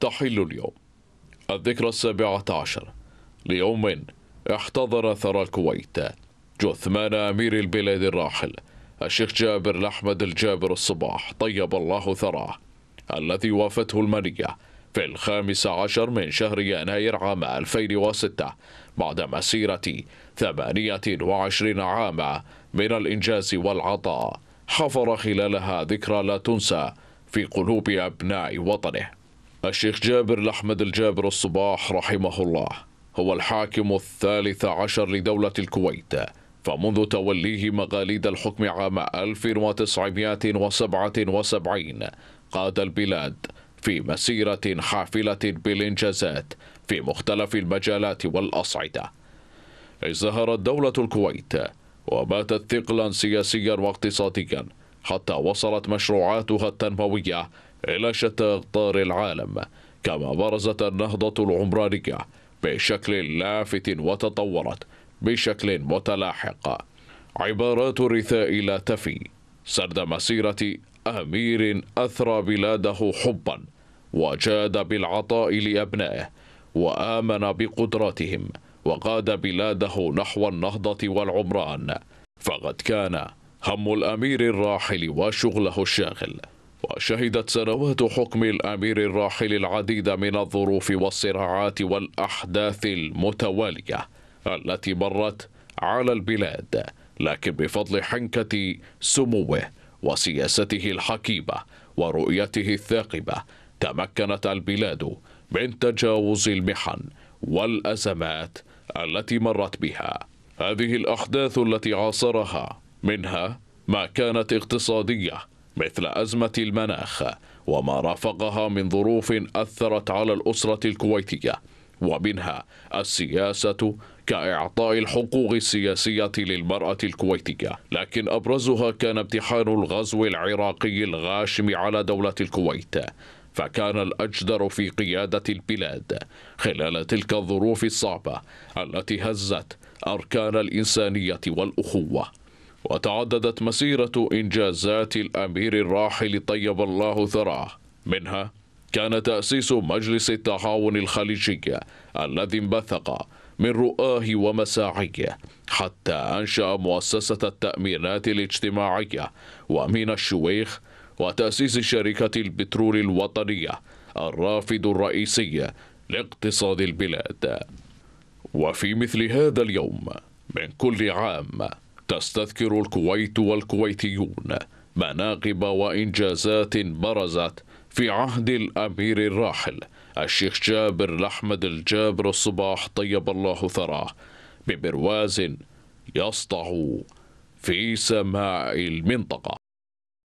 تحل اليوم الذكرى السابعة عشر ليوم احتضر ثرى الكويت جثمان أمير البلاد الراحل الشيخ جابر الأحمد الجابر الصباح طيب الله ثراه الذي وافته المنية في الخامس عشر من شهر يناير عام 2006 بعد مسيرة 28 عاما من الإنجاز والعطاء حفر خلالها ذكرى لا تنسى في قلوب أبناء وطنه الشيخ جابر الأحمد الجابر الصباح رحمه الله هو الحاكم الثالث عشر لدولة الكويت فمنذ توليه مغاليد الحكم عام 1977 قاد البلاد في مسيرة حافلة بالإنجازات في مختلف المجالات والأصعدة ازدهرت دولة الكويت وباتت ثقلا سياسيا واقتصاديا حتى وصلت مشروعاتها التنموية إلى شتى أقطار العالم كما برزت النهضة العمرانية بشكل لافت وتطورت بشكل متلاحق عبارات الرثاء لا تفي سرد مسيرة أمير أثرى بلاده حبا وجاد بالعطاء لأبنائه وآمن بقدراتهم وقاد بلاده نحو النهضة والعمران فقد كان هم الأمير الراحل وشغله الشاغل وشهدت سنوات حكم الامير الراحل العديد من الظروف والصراعات والاحداث المتواليه التي مرت على البلاد لكن بفضل حنكه سموه وسياسته الحكيمه ورؤيته الثاقبه تمكنت البلاد من تجاوز المحن والازمات التي مرت بها هذه الاحداث التي عاصرها منها ما كانت اقتصاديه مثل أزمة المناخ وما رافقها من ظروف أثرت على الأسرة الكويتية ومنها السياسة كإعطاء الحقوق السياسية للمرأة الكويتية لكن أبرزها كان امتحان الغزو العراقي الغاشم على دولة الكويت فكان الأجدر في قيادة البلاد خلال تلك الظروف الصعبة التي هزت أركان الإنسانية والأخوة وتعددت مسيرة إنجازات الأمير الراحل طيب الله ثراه منها كان تأسيس مجلس التعاون الخليجي الذي انبثق من رؤاه ومساعيه حتى أنشأ مؤسسة التأمينات الاجتماعية ومينا الشويخ وتأسيس شركة البترول الوطنية الرافد الرئيسي لاقتصاد البلاد وفي مثل هذا اليوم من كل عام تستذكر الكويت والكويتيون مناقب وإنجازات برزت في عهد الأمير الراحل الشيخ جابر الأحمد الجابر الصباح طيب الله ثراه ببرواز يسطع في سماء المنطقة